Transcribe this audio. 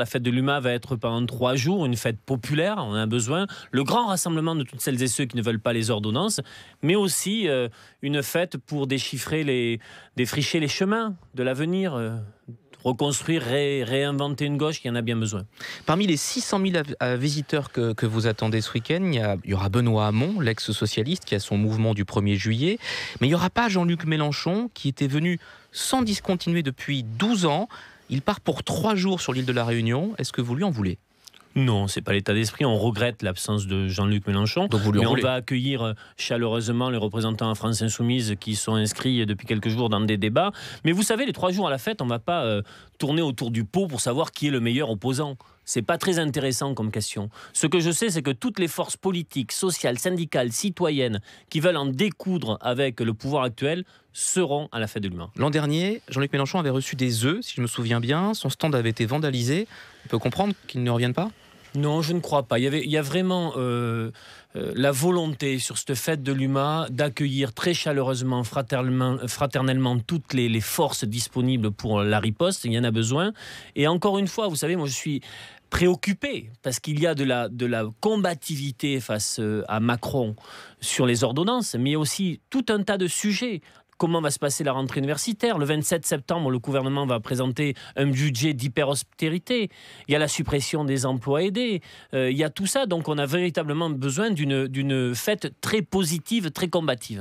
La fête de l'UMA va être pendant trois jours une fête populaire, on a besoin, le grand rassemblement de toutes celles et ceux qui ne veulent pas les ordonnances, mais aussi euh, une fête pour déchiffrer, les, défricher les chemins de l'avenir. Euh, reconstruire, réinventer une gauche, qui en a bien besoin. Parmi les 600 000 euh, visiteurs que, vous attendez ce week-end, il, il y, aura Benoît Hamon, l'ex-socialiste, qui a son mouvement du 1er juillet, mais il n'y aura pas Jean-Luc Mélenchon, qui était venu sans discontinuer depuis 12 ans. Il part pour trois jours sur l'île de la Réunion. Est-ce que vous lui en voulez non, c'est pas l'état d'esprit. On regrette l'absence de Jean-Luc Mélenchon. mais on va accueillir euh, chaleureusement les représentants à France Insoumise qui sont inscrits euh, depuis quelques jours dans des débats. Mais vous savez, les trois jours à la fête, on ne va pas euh, tourner autour du pot pour savoir qui est le meilleur opposant. C'est pas très intéressant comme question. Ce que je sais, c'est que toutes les forces politiques, sociales, syndicales, citoyennes qui veulent en découdre avec le pouvoir actuel seront à la fête de l'humain. L'an dernier, Jean-Luc Mélenchon avait reçu des œufs, si je me souviens bien. Son stand avait été vandalisé. On peut comprendre qu'il ne revienne pas non, je ne crois pas. Il y, a vraiment euh, euh, la volonté sur cette fête de l'UMA d'accueillir très chaleureusement, fraternellement, toutes les, forces disponibles pour la riposte. Il y en a besoin. Et encore une fois, vous savez, moi je suis préoccupé parce qu'il y a de la, de la combativité face euh, à Macron sur les ordonnances, mais aussi tout un tas de sujets comment va se passer la rentrée universitaire. Le 27 septembre, le gouvernement va présenter un budget d'hyper-austérité. Il y a la suppression des emplois aidés. Euh, il y a tout ça. Donc on a véritablement besoin d'une fête très positive, très combative.